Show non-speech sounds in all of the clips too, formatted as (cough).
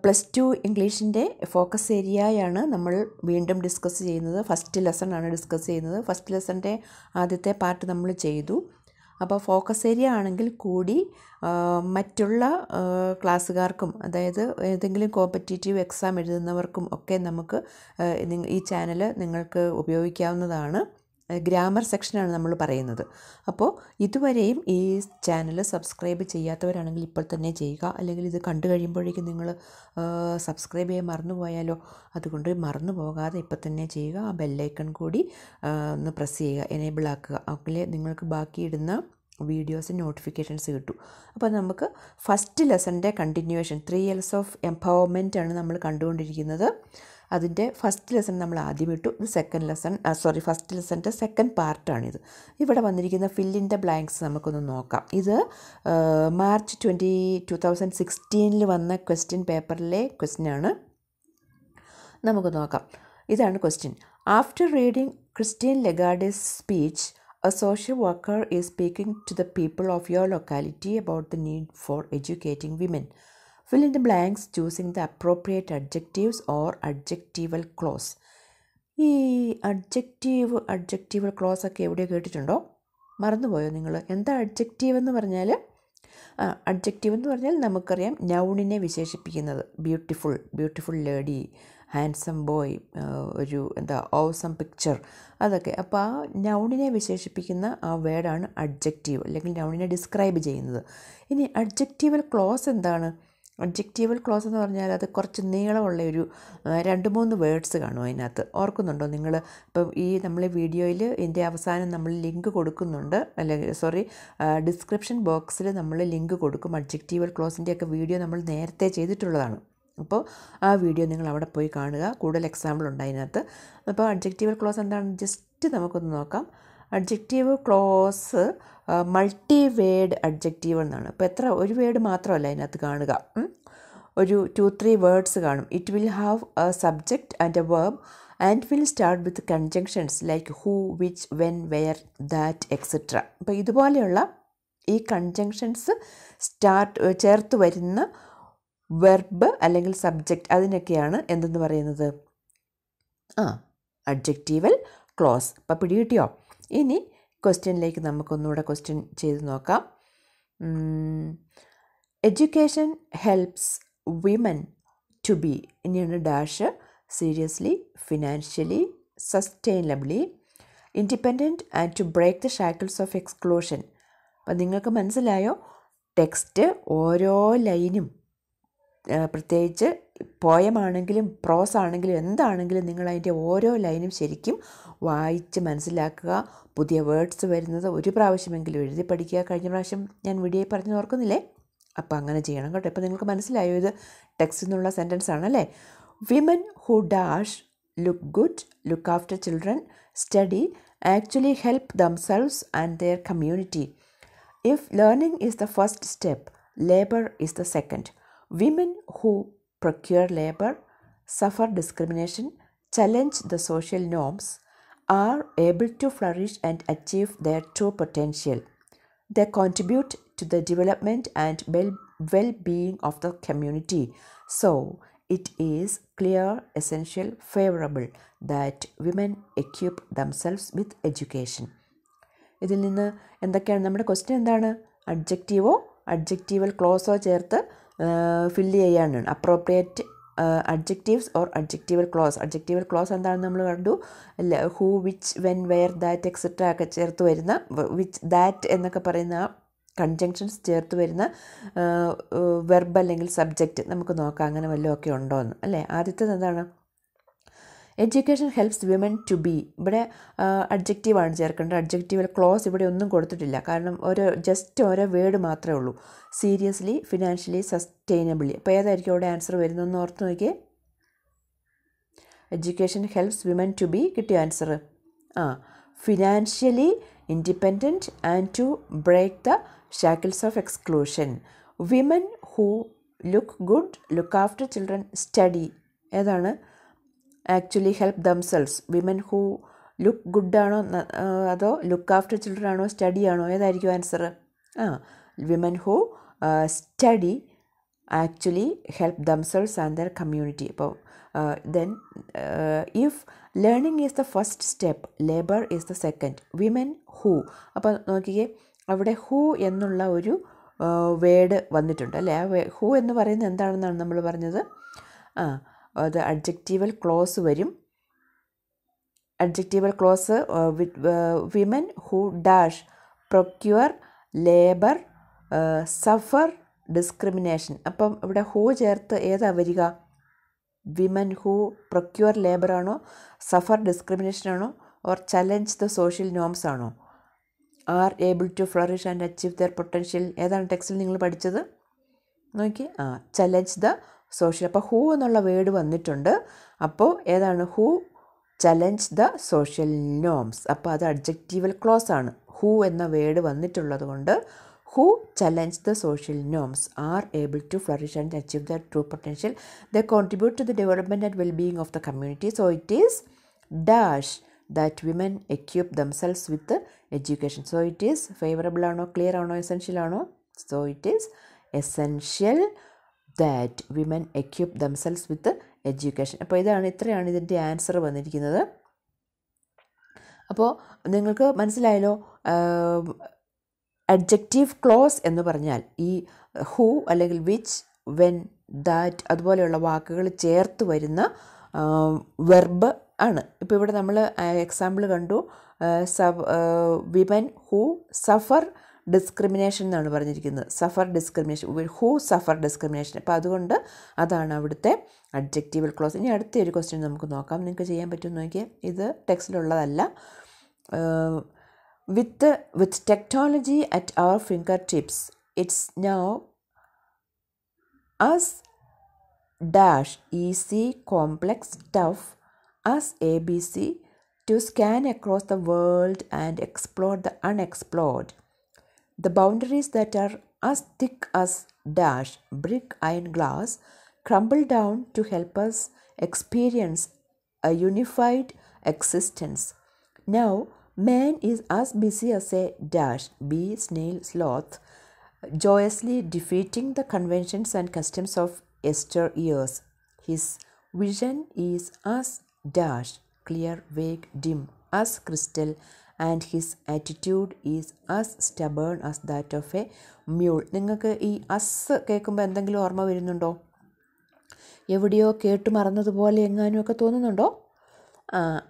Plus two ഇംഗ്ലീഷിൻ്റെ focus ഏരിയയാണ് നമ്മൾ വീണ്ടും ഡിസ്കസ് ചെയ്യുന്നത് ഫസ്റ്റ് ലെസൺ ആണ് ഡിസ്കസ് ചെയ്യുന്നത് ഫസ്റ്റ് ലെസൻ്റെ ആദ്യത്തെ പാർട്ട് നമ്മൾ ചെയ്തു അപ്പോൾ ഫോക്കസ് ഏരിയ ആണെങ്കിൽ കൂടി മറ്റുള്ള ക്ലാസ്സുകാർക്കും അതായത് ഏതെങ്കിലും കോമ്പറ്റേറ്റീവ് എക്സാം എഴുതുന്നവർക്കും ഒക്കെ നമുക്ക് ഈ ചാനൽ നിങ്ങൾക്ക് ഉപയോഗിക്കാവുന്നതാണ് ഗ്രാമർ സെക്ഷനാണ് നമ്മൾ പറയുന്നത് അപ്പോൾ ഇതുവരെയും ഈ ചാനൽ സബ്സ്ക്രൈബ് ചെയ്യാത്തവരാണെങ്കിൽ ഇപ്പോൾ തന്നെ ചെയ്യുക അല്ലെങ്കിൽ ഇത് കണ്ടു കഴിയുമ്പോഴേക്കും നിങ്ങൾ സബ്സ്ക്രൈബ് ചെയ്യാൻ മറന്നു പോയാലോ അതുകൊണ്ട് മറന്നു പോകാതെ ഇപ്പോൾ തന്നെ ചെയ്യുക ആ ബെല്ലൈക്കൺ കൂടി ഒന്ന് പ്രസ് ചെയ്യുക എനേബിൾ ആക്കുക അതിലെ നിങ്ങൾക്ക് ബാക്കിയിടുന്ന വീഡിയോസ് നോട്ടിഫിക്കേഷൻസ് കിട്ടും അപ്പോൾ നമുക്ക് ഫസ്റ്റ് ലെസൻ്റെ continuation three years of empowerment ആണ് നമ്മൾ കണ്ടുകൊണ്ടിരിക്കുന്നത് അതിൻ്റെ ഫസ്റ്റ് ലെസൺ നമ്മൾ ആദ്യം ഇട്ടു ഇത് സെക്കൻഡ് ലെസൺ സോറി ഫസ്റ്റ് ലെസൻ്റെ സെക്കൻഡ് പാർട്ടാണിത് ഇവിടെ വന്നിരിക്കുന്ന ഫില്ലിൻ്റെ ബ്ലാങ്ക്സ് നമുക്കൊന്ന് നോക്കാം ഇത് മാർച്ച് ട്വൻറ്റി ടു തൗസൻഡ് സിക്സ്റ്റീനിൽ വന്ന ക്വസ്റ്റ്യൻ പേപ്പറിലെ ക്വസ്റ്റ്യനാണ് നമുക്ക് നോക്കാം ഇതാണ് question after reading Christine Lagarde's speech a social worker is speaking to the people of your locality about the need for educating women fill in the blanks choosing the appropriate adjectives or adjectival clause. ഈ adjective adjectival clause ഒക്കെ എവിടെ കേട്ടിട്ടുണ്ടോ മറന്നുപോയോ നിങ്ങൾ എന്താ adjective എന്ന് പറഞ്ഞാൽ adjective എന്ന് പറഞ്ഞാൽ നമുക്കറിയാം നൗണിനെ വിശേഷിപ്പിക്കുന്നത് beautiful beautiful lady handsome boy ഒരു എന്താ ഓസം പിക്ചർ അതൊക്കെ അപ്പോൾ ആ നൗണിനെ വിശേഷിപ്പിക്കുന്ന ആ വേർഡാണ് അഡ്ജക്റ്റീവ് അല്ലെങ്കിൽ നൗണിനെ ഡിസ്ക്രൈബ് ചെയ്യുന്നത് ഇനി അഡ്ജക്റ്റീവൽ ക്ലോസ് എന്താണ് അഡ്ജക്റ്റീവൽ ക്ലോസ് എന്ന് പറഞ്ഞാൽ അത് കുറച്ച് നീളമുള്ള ഒരു രണ്ട് മൂന്ന് വേർഡ്സ് കാണും അതിനകത്ത് ഓർക്കുന്നുണ്ടോ നിങ്ങൾ ഇപ്പം ഈ നമ്മൾ വീഡിയോയിൽ ഇതിൻ്റെ അവസാനം നമ്മൾ ലിങ്ക് കൊടുക്കുന്നുണ്ട് അല്ലെങ്കിൽ സോറി ഡിസ്ക്രിപ്ഷൻ ബോക്സിൽ നമ്മൾ ലിങ്ക് കൊടുക്കും അഡ്ജക്റ്റീവൽ ക്ലോസിൻ്റെയൊക്കെ വീഡിയോ നമ്മൾ നേരത്തെ ചെയ്തിട്ടുള്ളതാണ് അപ്പോൾ ആ വീഡിയോ നിങ്ങൾ അവിടെ പോയി കാണുക കൂടുതൽ എക്സാമ്പിൾ ഉണ്ട് അതിനകത്ത് അപ്പോൾ അഡ്ജക്റ്റീവൽ ക്ലോസ് എന്താണ് ജസ്റ്റ് നമുക്കൊന്ന് നോക്കാം adjective clause multi word adjective എന്നാണ് അപ്പോൾ എത്ര ഒരു വേഡ് മാത്രമല്ല അതിനകത്ത് കാണുക ഒരു ടു ത്രീ വേർഡ്സ് കാണും it will have a subject and a verb and will start with conjunctions like who which when where that etcetera അപ്പോൾ ഇതുപോലെയുള്ള ഈ കൺജങ്ഷൻസ് സ്റ്റാർട്ട് ചേർത്ത് വരുന്ന വെർബ് അല്ലെങ്കിൽ സബ്ജക്റ്റ് അതിനൊക്കെയാണ് എന്തെന്ന് പറയുന്നത് ആ അഡ്ജക്റ്റീവൽ ക്ലോസ് അപ്പോൾ പിടികിട്ടിയോ ഇനി ക്വസ്റ്റ്യനിലേക്ക് നമുക്കൊന്നുകൂടെ ക്വസ്റ്റ്യൻ ചെയ്ത് നോക്കാം education helps women to be ഇനിയാണ് dash seriously financially sustainably independent and to break the shackles of exclusion അപ്പം നിങ്ങൾക്ക് മനസ്സിലായോ ടെക്സ്റ്റ് ഓരോ ലൈനും പ്രത്യേകിച്ച് പോയമാണെങ്കിലും പ്രോസ് ആണെങ്കിലും എന്താണെങ്കിലും നിങ്ങൾ അതിൻ്റെ ഓരോ ലൈനും ശരിക്കും വായിച്ച് മനസ്സിലാക്കുക പുതിയ വേർഡ്സ് വരുന്നത് ഒരു പ്രാവശ്യമെങ്കിലും എഴുതി പഠിക്കുക കഴിഞ്ഞ പ്രാവശ്യം ഞാൻ വീഡിയോയിൽ പറഞ്ഞു ഓർക്കുന്നില്ലേ അപ്പോൾ അങ്ങനെ ചെയ്യണം കേട്ടോ ഇപ്പോൾ നിങ്ങൾക്ക് മനസ്സിലായോ ഇത് ടെക്സ്റ്റിൽ നിന്നുള്ള സെൻറ്റൻസ് ആണല്ലേ women who dash look good look after children study actually help themselves and their community if learning is the first step labour is the second women who procure labour suffer discrimination challenge the social norms are able to flourish and achieve their true potential the contribute to the development and well being of the community. So, it is clear, essential, favorable that women equip themselves with education. ഇതിൽ നിന്ന് എന്തൊക്കെയാണ് നമ്മുടെ question എന്താണ് അഡ്ജക്റ്റീവോ adjectival ക്ലോസോ ചേർത്ത് fill ചെയ്യാനാണ് appropriate adjectives or adjectival clause adjectival clause എന്താണെന്ന് നമ്മൾ കണ്ടു അല്ല who which when where that etcetera ഒക്കെ ചേർത്ത് വരുന്ന വിച്ച് ദാറ്റ് എന്നൊക്കെ പറയുന്ന കൺജങ്ഷൻസ് ചേർത്ത് വരുന്ന വെർബ് അല്ലെങ്കിൽ സബ്ജക്റ്റ് നമുക്ക് നോക്കാം അങ്ങനെ വല്ലതും ഉണ്ടോ എന്ന് അല്ലേ ആദ്യത്തേത് എന്താണ് education helps women to be ഇവിടെ അഡ്ജക്റ്റീവാണ് ചേർക്കേണ്ടത് അഡ്ജക്റ്റീവ് ക്ലോസ് ഇവിടെ ഒന്നും കൊടുത്തിട്ടില്ല കാരണം ഓരോ ജസ്റ്റ് ഓരോ വേർഡ് മാത്രമേ ഉള്ളൂ സീരിയസ്ലി ഫിനാൻഷ്യലി സസ്റ്റൈനബിളി അപ്പോൾ ഏതായിരിക്കും അവിടെ ആൻസർ വരുന്നതെന്ന് ഓർത്ത് നോക്കിയേ education helps women to be കിട്ടിയ ആൻസർ ആ financially independent and to break the shackles of exclusion. Women who look good, look after children, study ഏതാണ് actually help themselves women who look ഗുഡാണോ അതോ ലുക്ക് ആഫ്റ്റർ ചിൽഡ്രൻ ആണോ study ആണോ ഏതായിരിക്കും answer ആ women who study actually help themselves and their community അപ്പോൾ then if learning is the first step labour is the second women who അപ്പോൾ നോക്കിയേ അവിടെ ഹൂ എന്നുള്ള ഒരു വേഡ് വന്നിട്ടുണ്ട് അല്ലേ ആ ഹൂ എന്ന് പറയുന്നത് എന്താണെന്നാണ് നമ്മൾ പറഞ്ഞത് ആ അത് അഡ്ജക്റ്റീവൽ ക്ലോസ് വരും adjectival clause women who dash procure labour suffer discrimination അപ്പം ഇവിടെ ഹൂ ചേർത്ത് ഏതാ വരിക വിമൻ ഹൂ പ്രൊക്യൂർ ലേബർ ആണോ സഫർ ഡിസ്ക്രിമിനേഷൻ ആണോ or challenge the social norms ആണോ are able to flourish and achieve their potential ഏതാണ് ടെക്സ്റ്റിൽ നിങ്ങൾ പഠിച്ചത് നോക്കി ആ ചലഞ്ച് ദ സോഷ്യൽ അപ്പോൾ ഹൂ എന്നുള്ള വേർഡ് വന്നിട്ടുണ്ട് അപ്പോൾ ഏതാണ് who challenge the social norms അപ്പോൾ അത് അഡ്ജക്റ്റീവൽ ക്ലോസ് ആണ് ഹൂ എന്ന വേർഡ് വന്നിട്ടുള്ളത് കൊണ്ട് who challenge the social norms are able to flourish and achieve the true potential the contribute to the development and wellbeing of the community so it is dash that women equip themselves with education so it is favourable ആണോ clear ആണോ essential ആണോ so it is essential that women equip themselves with education അപ്പോൾ ഇതാണ് ഇത്രയാണ് ഇതിൻ്റെ answer വന്നിരിക്കുന്നത് അപ്പോൾ നിങ്ങൾക്ക് മനസ്സിലായല്ലോ അഡ്ജക്റ്റീവ് ക്ലോസ് എന്ന് പറഞ്ഞാൽ ഈ ഹൂ അല്ലെങ്കിൽ വിച്ച് വെൻ ദാറ്റ് അതുപോലെയുള്ള വാക്കുകൾ ചേർത്ത് വരുന്ന വെർബ് ആണ് ഇപ്പോൾ ഇവിടെ നമ്മൾ എക്സാമ്പിൾ കണ്ടു സഫ് വിമൻ ഹൂ സഫർ ഡിസ്ക്രിമിനേഷൻ എന്നാണ് പറഞ്ഞിരിക്കുന്നത് suffer discrimination who suffer discrimination അപ്പോൾ അതുകൊണ്ട് അതാണ് അവിടുത്തെ അഡ്ജക്റ്റീവൽ ക്ലോസ് ഇനി അടുത്ത ഒരു ക്വസ്റ്റ്യൻ നമുക്ക് നോക്കാം നിങ്ങൾക്ക് ചെയ്യാൻ പറ്റുമെന്ന് നോക്കിയാൽ ഇത് ടെക്സ്റ്റിലുള്ളതല്ല With, the, with technology at our fingertips, it's now as dash easy, complex, tough as ABC to scan across the world and explore the unexplored. The boundaries that are as thick as dash brick iron glass crumble down to help us experience a unified existence. Now, Man is as busy as a dash, bee, snail, sloth, joyously defeating the conventions and customs of yester years. His vision is as dash, clear, vague, dim, as crystal, and his attitude is as stubborn as that of a mule നിങ്ങൾക്ക് ഈ us കേൾക്കുമ്പോൾ എന്തെങ്കിലും ഓർമ്മ വരുന്നുണ്ടോ എവിടെയോ കേട്ട് മറന്നതുപോലെ എങ്ങാനും ഒക്കെ തോന്നുന്നുണ്ടോ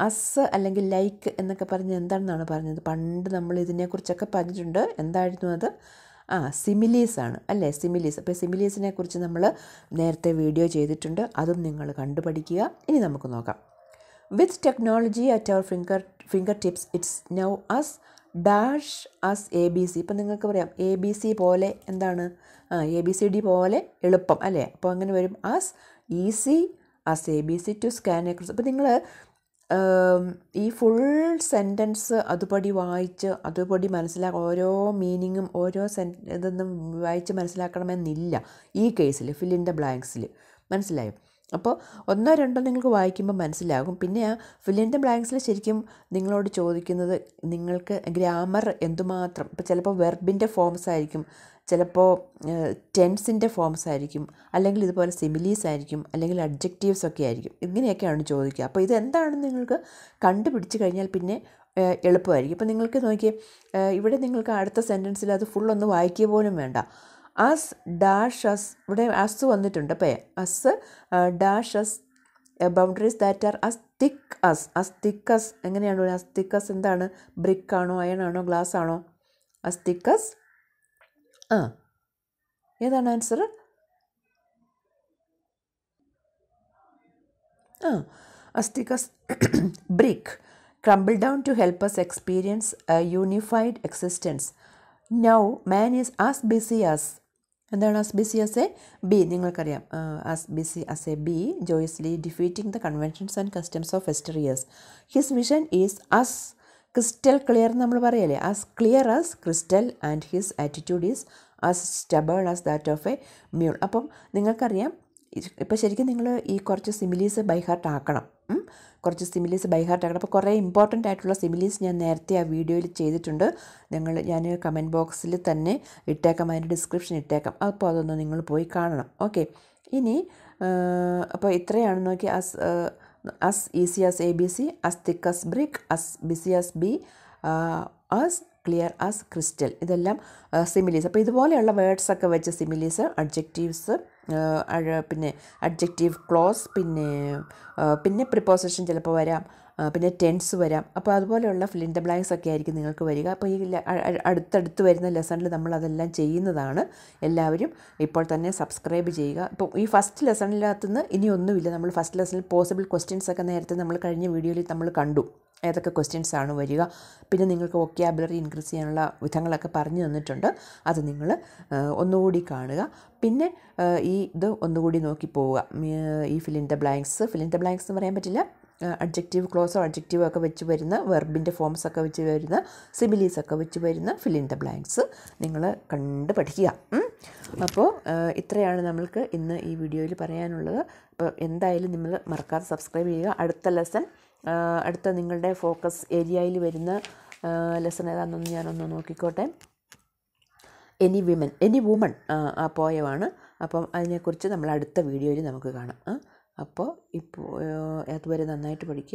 അസ് അല്ലെങ്കിൽ ലൈക്ക് എന്നൊക്കെ പറഞ്ഞ് എന്താണെന്നാണ് പറഞ്ഞത് പണ്ട് നമ്മൾ ഇതിനെക്കുറിച്ചൊക്കെ പറഞ്ഞിട്ടുണ്ട് എന്തായിരുന്നു അത് ആ സിമിലീസ് ആണ് അല്ലേ സിമിലീസ് അപ്പോൾ സിമിലീസിനെ കുറിച്ച് നമ്മൾ നേരത്തെ വീഡിയോ ചെയ്തിട്ടുണ്ട് അതും നിങ്ങൾ കണ്ടുപഠിക്കുക ഇനി നമുക്ക് നോക്കാം with technology at our finger finger tips it's now as dash as A B C ഇപ്പം നിങ്ങൾക്ക് പറയാം എ ബി സി പോലെ എന്താണ് എ ബി സി ഡി പോലെ എളുപ്പം അല്ലേ അപ്പോൾ അങ്ങനെ വരും as easy as A B C to scan a അപ്പോൾ നിങ്ങൾ ഈ ഫുൾ സെൻറ്റൻസ് അതുപടി വായിച്ച് അതുപടി മനസ്സിലാക്കുക ഓരോ മീനിങ്ങും ഓരോ സെൻ ഇതൊന്നും വായിച്ച് മനസ്സിലാക്കണമെന്നില്ല ഈ കേസിൽ ഫില്ലിൻ ദ ബ്ലാങ്ക്സിൽ മനസ്സിലായോ അപ്പോൾ ഒന്നോ രണ്ടോ നിങ്ങൾക്ക് വായിക്കുമ്പോൾ മനസ്സിലാകും പിന്നെ ആ ഫില്ലിൻ്റെ ബ്ലാങ്ക്സിൽ ശരിക്കും നിങ്ങളോട് ചോദിക്കുന്നത് നിങ്ങൾക്ക് ഗ്രാമർ എന്തുമാത്രം ഇപ്പോൾ ചിലപ്പോൾ വെർബിൻ്റെ ഫോംസ് ആയിരിക്കും ചിലപ്പോൾ ടെൻസിൻ്റെ ഫോംസ് ആയിരിക്കും അല്ലെങ്കിൽ ഇതുപോലെ സിമിലീസ് ആയിരിക്കും അല്ലെങ്കിൽ അഡ്ജക്റ്റീവ്സ് ഒക്കെ ആയിരിക്കും ഇങ്ങനെയൊക്കെയാണ് ചോദിക്കുക അപ്പോൾ ഇതെന്താണെന്ന് നിങ്ങൾക്ക് കണ്ടുപിടിച്ച് കഴിഞ്ഞാൽ പിന്നെ എളുപ്പമായിരിക്കും ഇപ്പോൾ നിങ്ങൾക്ക് നോക്കിയേ ഇവിടെ നിങ്ങൾക്ക് അടുത്ത സെൻറ്റൻസിൽ അത് ഫുൾ ഒന്ന് വായിക്കുക പോലും വേണ്ട അസ് ഡാഷ് അസ് ഇവിടെ അസ് വന്നിട്ടുണ്ട് അപ്പോൾ as dash as boundaries that are as thick as as thick as എങ്ങനെയാണ് അസ് തിക്ക് അസ് എന്താണ് ബ്രിക്ക് ആണോ അയണാണോ ഗ്ലാസ് ആണോ അസ് തിക്ക് അസ് ആ ഏതാണ് ആൻസർ ആ as thick as (clears throat) brick crumble down to help us experience a unified existence. Now, man is as busy as എന്താണ് as busy as a bee നിങ്ങൾക്കറിയാം as busy as a bee joyously defeating the conventions and customs of yesteryears his vision is as crystal clear നമ്മൾ പറയല്ലേ as clear as crystal and his attitude is as stubborn as that of a mule അപ്പം നിങ്ങൾക്കറിയാം ഇപ്പോൾ ശരിക്കും നിങ്ങൾ ഈ കുറച്ച് similes by heart ആക്കണം കുറച്ച് സിമിലീസ് ബൈഹാർട്ട് ആക്കണം അപ്പോൾ കുറേ ഇമ്പോർട്ടൻ്റ് ആയിട്ടുള്ള സിമിലീസ് ഞാൻ നേരത്തെ ആ വീഡിയോയിൽ ചെയ്തിട്ടുണ്ട് നിങ്ങൾ ഞാൻ കമൻറ്റ് ബോക്സിൽ തന്നെ ഇട്ടേക്കാം അതിൻ്റെ ഡിസ്ക്രിപ്ഷൻ ഇട്ടേക്കാം അപ്പോൾ അതൊന്ന് നിങ്ങൾ പോയി കാണണം ഓക്കെ ഇനി അപ്പോൾ ഇത്രയാണ് നോക്കി ആ as easy as ABC, as thick as brick, as busy as bee, uh, as clear as crystal ഇതെല്ലാം സിമിലീസ് uh, അപ്പോൾ ഇതുപോലെയുള്ള വേർഡ്സൊക്കെ വെച്ച് സിമിലീസ് അഡ്ജക്റ്റീവ്സ് പിന്നെ അഡ്ജക്റ്റീവ് ക്ലോസ് പിന്നെ പിന്നെ പ്രിപ്പോസിഷൻ ചിലപ്പോൾ വരാം പിന്നെ ടെൻസ് വരാം അപ്പോൾ അതുപോലെയുള്ള ഇൻ ദ ബ്ലാങ്ക്സ് ഒക്കെ ആയിരിക്കും നിങ്ങൾക്ക് വരിക അപ്പോൾ ഈ അടുത്തടുത്ത് വരുന്ന ലെസണിൽ നമ്മൾ അതെല്ലാം ചെയ്യുന്നതാണ് എല്ലാവരും ഇപ്പോൾ തന്നെ സബ്സ്ക്രൈബ് ചെയ്യുക ഇപ്പോൾ ഈ ഫസ്റ്റ് ലെസണിനകത്തുനിന്ന് ഇനി ഒന്നുമില്ല നമ്മൾ ഫസ്റ്റ് ലെസണിൽ പോസിബിൾ ക്വസ്റ്റ്യൻസ് ഒക്കെ നേരത്തെ നമ്മൾ കഴിഞ്ഞ വീഡിയോയിൽ നമ്മൾ കണ്ടു ഏതൊക്കെ ക്വസ്റ്റ്യൻസ് ആണ് വരിക പിന്നെ നിങ്ങൾക്ക് വൊക്കാബുലറി ഇൻക്രീസ് ചെയ്യാനുള്ള വിധങ്ങളൊക്കെ പറഞ്ഞു തന്നിട്ടുണ്ട് അത് നിങ്ങൾ ഒന്നുകൂടി കാണുക പിന്നെ ഈ ഇത് ഒന്നുകൂടി നോക്കി പോവുക ഈ fill in the blanks fill in the blanks എന്ന് പറയാൻ പറ്റില്ല അഡ്ജക്റ്റീവ് ക്ലോസോ അഡ്ജക്റ്റീവോ ഒക്കെ വെച്ച് വരുന്ന വെർബിൻ്റെ ഫോംസ് ഒക്കെ വെച്ച് വരുന്ന സിബിലീസ് ഒക്കെ വെച്ച് വരുന്ന ഫിലിൻ ദ ബ്ലാങ്ക്സ് നിങ്ങൾ കണ്ട് പഠിക്കുക അപ്പോൾ ഇത്രയാണ് നമ്മൾക്ക് ഇന്ന് ഈ വീഡിയോയിൽ പറയാനുള്ളത് അപ്പോൾ എന്തായാലും നിങ്ങൾ മറക്കാതെ സബ്സ്ക്രൈബ് ചെയ്യുക അടുത്ത ലെസൺ അടുത്ത നിങ്ങളുടെ ഫോക്കസ് ഏരിയയിൽ വരുന്ന ലെസൺ ഏതാണെന്നൊന്ന് ഞാനൊന്ന് നോക്കിക്കോട്ടെ എനി വിമൻ എനി വുമൺ ആ പോയമാണ് അപ്പം അതിനെക്കുറിച്ച് നമ്മൾ അടുത്ത വീഡിയോയിൽ നമുക്ക് കാണാം അപ്പോൾ ഇപ്പോൾ അതുവരെ നന്നായിട്ട് പഠിക്കുക